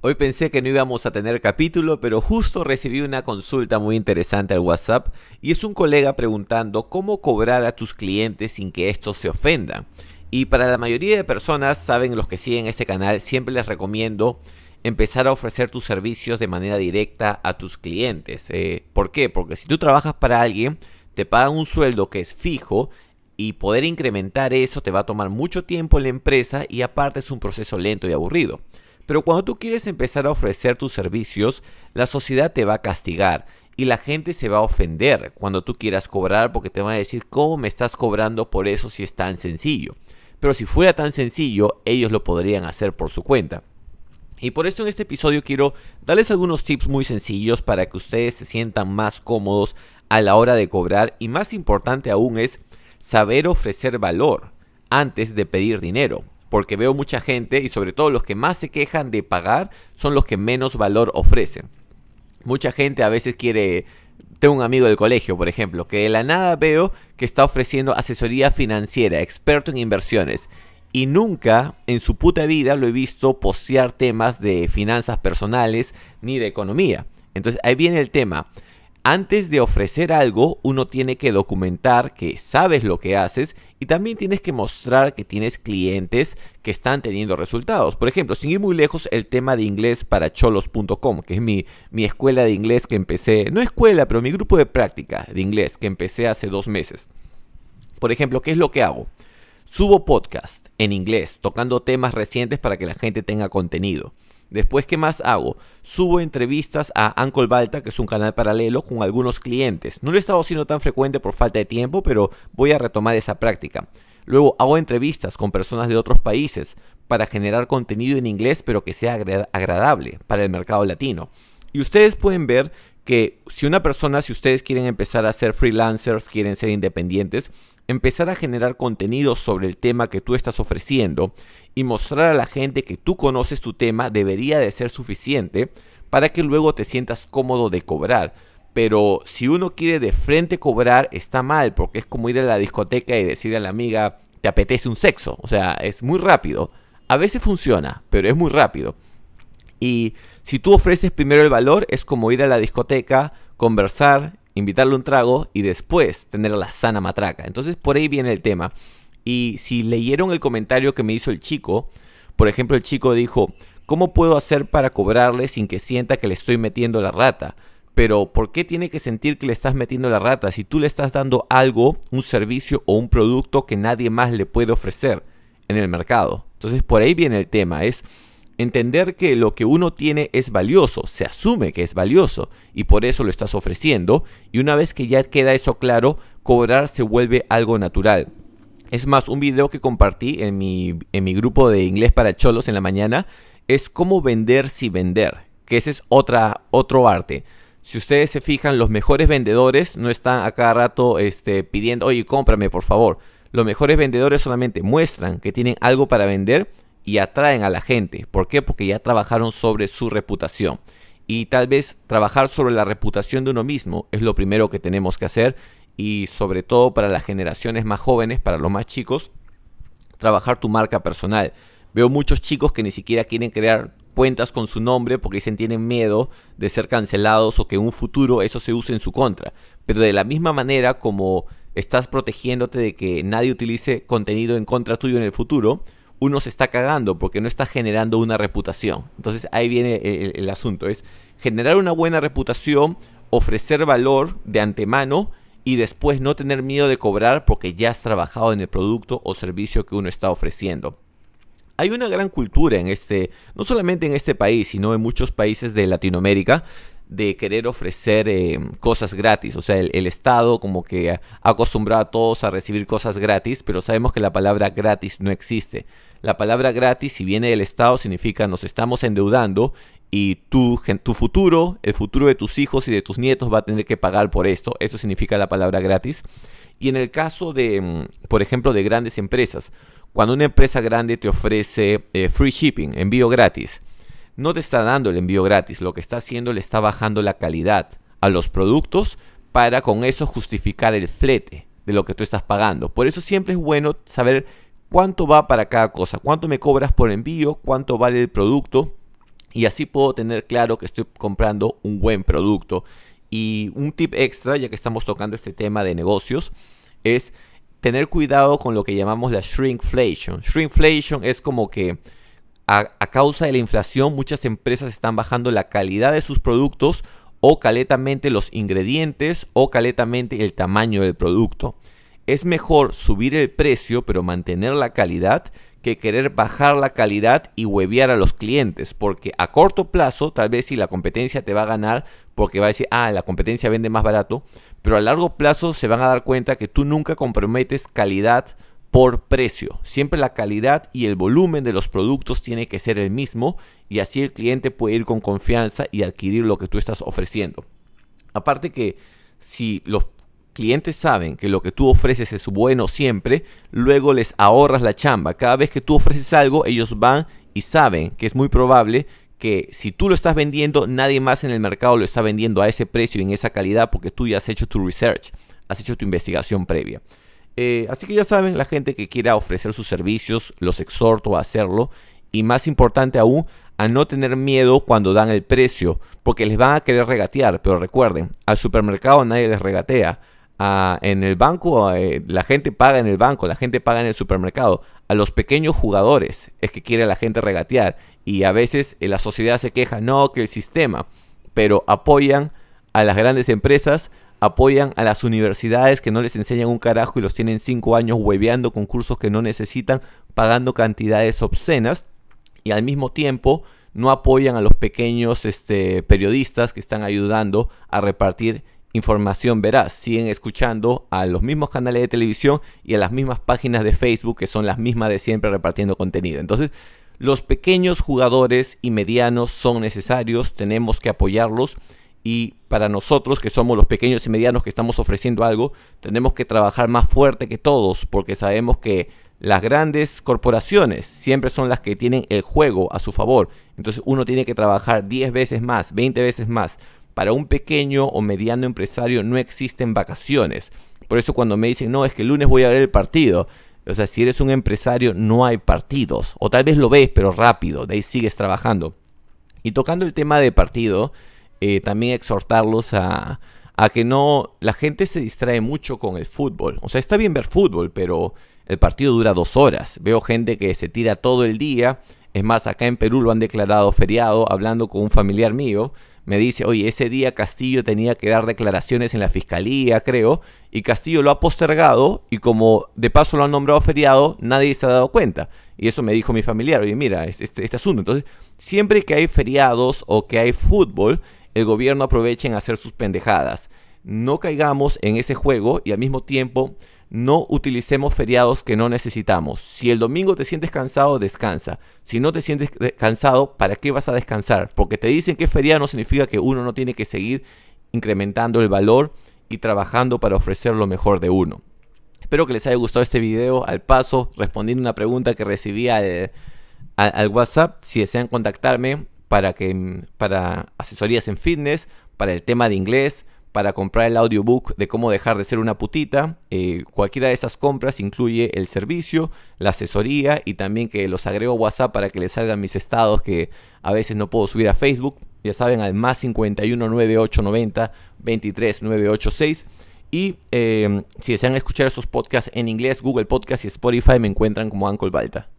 Hoy pensé que no íbamos a tener capítulo, pero justo recibí una consulta muy interesante al WhatsApp y es un colega preguntando cómo cobrar a tus clientes sin que estos se ofendan. Y para la mayoría de personas, saben los que siguen este canal, siempre les recomiendo empezar a ofrecer tus servicios de manera directa a tus clientes. Eh, ¿Por qué? Porque si tú trabajas para alguien, te pagan un sueldo que es fijo y poder incrementar eso te va a tomar mucho tiempo en la empresa y aparte es un proceso lento y aburrido. Pero cuando tú quieres empezar a ofrecer tus servicios, la sociedad te va a castigar y la gente se va a ofender cuando tú quieras cobrar porque te van a decir cómo me estás cobrando por eso si es tan sencillo. Pero si fuera tan sencillo, ellos lo podrían hacer por su cuenta. Y por eso en este episodio quiero darles algunos tips muy sencillos para que ustedes se sientan más cómodos a la hora de cobrar y más importante aún es saber ofrecer valor antes de pedir dinero porque veo mucha gente y sobre todo los que más se quejan de pagar son los que menos valor ofrecen. Mucha gente a veces quiere... Tengo un amigo del colegio, por ejemplo, que de la nada veo que está ofreciendo asesoría financiera, experto en inversiones. Y nunca en su puta vida lo he visto postear temas de finanzas personales ni de economía. Entonces ahí viene el tema. Antes de ofrecer algo, uno tiene que documentar que sabes lo que haces y también tienes que mostrar que tienes clientes que están teniendo resultados. Por ejemplo, sin ir muy lejos, el tema de inglés para cholos.com, que es mi, mi escuela de inglés que empecé, no escuela, pero mi grupo de práctica de inglés que empecé hace dos meses. Por ejemplo, ¿qué es lo que hago? Subo podcast en inglés, tocando temas recientes para que la gente tenga contenido. Después, ¿qué más hago? Subo entrevistas a Uncle Balta, que es un canal paralelo, con algunos clientes. No lo he estado haciendo tan frecuente por falta de tiempo, pero voy a retomar esa práctica. Luego hago entrevistas con personas de otros países para generar contenido en inglés, pero que sea agradable para el mercado latino. Y ustedes pueden ver que si una persona, si ustedes quieren empezar a ser freelancers, quieren ser independientes, empezar a generar contenido sobre el tema que tú estás ofreciendo y mostrar a la gente que tú conoces tu tema debería de ser suficiente para que luego te sientas cómodo de cobrar. Pero si uno quiere de frente cobrar, está mal, porque es como ir a la discoteca y decir a la amiga, te apetece un sexo. O sea, es muy rápido. A veces funciona, pero es muy rápido. Y si tú ofreces primero el valor, es como ir a la discoteca, conversar, invitarle un trago y después tener la sana matraca. Entonces por ahí viene el tema. Y si leyeron el comentario que me hizo el chico, por ejemplo el chico dijo, ¿cómo puedo hacer para cobrarle sin que sienta que le estoy metiendo la rata? Pero ¿por qué tiene que sentir que le estás metiendo la rata si tú le estás dando algo, un servicio o un producto que nadie más le puede ofrecer en el mercado? Entonces por ahí viene el tema, es entender que lo que uno tiene es valioso, se asume que es valioso y por eso lo estás ofreciendo y una vez que ya queda eso claro, cobrar se vuelve algo natural. Es más, un video que compartí en mi, en mi grupo de inglés para cholos en la mañana es cómo vender sin vender, que ese es otra, otro arte. Si ustedes se fijan, los mejores vendedores no están a cada rato este, pidiendo, oye, cómprame por favor. Los mejores vendedores solamente muestran que tienen algo para vender y atraen a la gente. ¿Por qué? Porque ya trabajaron sobre su reputación. Y tal vez trabajar sobre la reputación de uno mismo es lo primero que tenemos que hacer y sobre todo para las generaciones más jóvenes, para los más chicos, trabajar tu marca personal. Veo muchos chicos que ni siquiera quieren crear cuentas con su nombre porque dicen tienen miedo de ser cancelados o que en un futuro eso se use en su contra. Pero de la misma manera como estás protegiéndote de que nadie utilice contenido en contra tuyo en el futuro, uno se está cagando porque no está generando una reputación. Entonces ahí viene e, e, el, asunto, es generar una buena reputación, ofrecer valor de antemano y después no tener miedo de cobrar porque ya has trabajado en el producto o servicio que uno está ofreciendo. Hay una gran cultura en este, no solamente en este país, sino en muchos países de Latinoamérica, de querer ofrecer eh, cosas gratis. O sea, el, Estado como que ha acostumbrado a todos a recibir cosas gratis, pero sabemos que la palabra gratis no existe. La palabra gratis, si viene del Estado, significa nos estamos endeudando y tu, tu futuro, el futuro de tus hijos y de tus nietos va a tener que pagar por esto. Eso significa la palabra gratis. Y en el caso de, mm, por ejemplo, de grandes empresas, cuando una empresa grande te ofrece eh, free shipping, envío gratis, no te está dando el envío gratis, lo que está haciendo le está bajando la calidad a los productos para con eso justificar el flete de lo que tú estás pagando. Por eso siempre es bueno saber cuánto va para cada cosa, cuánto me cobras por envío, cuánto vale el producto y así puedo tener claro que estoy comprando un buen producto. Y un tip extra, ya que estamos tocando este tema de negocios, es tener cuidado con lo que llamamos la shrinkflation. Shrinkflation es como que a, causa de la inflación muchas empresas están bajando la calidad de sus productos o caletamente los ingredientes o caletamente el tamaño del producto. Es mejor subir el precio pero mantener la calidad que querer bajar la calidad y huevear a los clientes, porque a corto plazo tal vez si la competencia te va a ganar porque va a decir, ah, la competencia vende más barato, pero a largo plazo se van a dar cuenta que tú nunca comprometes calidad por precio. Siempre la calidad y el volumen de los productos tiene que ser el mismo y así el cliente puede ir con confianza y adquirir lo que tú estás ofreciendo. Aparte que si los clientes saben que lo que tú ofreces es bueno siempre, luego les ahorras la chamba. Cada vez que tú ofreces algo, ellos van y saben que es muy probable que si tú lo estás vendiendo, nadie más en el mercado lo está vendiendo a ese precio y en esa calidad porque tú ya has hecho tu research, has hecho tu investigación previa. Eh, así que ya saben, la gente que quiera ofrecer sus servicios, los exhorto a hacerlo. Y más importante aún, a no tener miedo cuando dan el precio, porque les van a querer regatear. Pero recuerden, al supermercado nadie les regatea. en el banco, eh, la gente paga en el banco, la gente paga en el supermercado. A los pequeños jugadores es que quiere la gente regatear. Y a veces eh, la sociedad se queja, no, que el sistema. Pero apoyan a las grandes empresas apoyan a las universidades que no les enseñan un carajo y los tienen cinco años hueveando con cursos que no necesitan, pagando cantidades obscenas y al mismo tiempo no apoyan a los pequeños este, periodistas que están ayudando a repartir información veraz. Siguen escuchando a los mismos canales de televisión y a las mismas páginas de Facebook que son las mismas de siempre repartiendo contenido. Entonces, los pequeños jugadores y medianos son necesarios, tenemos que apoyarlos y para nosotros que somos los pequeños y medianos que estamos ofreciendo algo, tenemos que trabajar más fuerte que todos porque sabemos que las grandes corporaciones siempre son las que tienen el juego a su favor. Entonces uno tiene que trabajar 10 veces más, 20 veces más. Para un pequeño o mediano empresario no existen vacaciones. Por eso cuando me dicen, no, es que el lunes voy a ver el partido. O sea, si eres un empresario no hay partidos. O tal vez lo ves, pero rápido, de ahí sigues trabajando. Y tocando el tema de partido, eh, también exhortarlos a, a que no, la gente se distrae mucho con el fútbol. O sea, está bien ver fútbol, pero el partido dura dos horas. Veo gente que se tira todo el día. Es más, acá en Perú lo han declarado feriado, hablando con un familiar mío. Me dice, oye, ese día Castillo tenía que dar declaraciones en la fiscalía, creo, y Castillo lo ha postergado y como de paso lo han nombrado feriado, nadie se ha dado cuenta. Y eso me dijo mi familiar, oye, mira, este, este asunto. Entonces, siempre que hay feriados o que hay fútbol, el gobierno aprovechen a hacer sus pendejadas. No caigamos en ese juego y al mismo tiempo no utilicemos feriados que no necesitamos. Si el domingo te sientes cansado, descansa. Si no te sientes eh, cansado, ¿para qué vas a descansar? Porque te dicen que feriado no significa que uno no tiene que seguir incrementando el valor y trabajando para ofrecer lo mejor de uno. Espero que les haya gustado este video. Al paso, respondiendo una pregunta que recibí al WhatsApp, si desean contactarme, para, que, para asesorías en fitness, para el tema de inglés, para comprar el audiobook de cómo dejar de ser una putita. Eh, cualquiera de esas compras incluye el servicio, la asesoría y también que los agrego a WhatsApp para que les salgan mis estados que a veces no puedo subir a Facebook. Ya saben, al más 51 9890 23 Y eh, si desean escuchar estos podcasts en inglés, Google Podcast y Spotify me encuentran como Uncle Balta.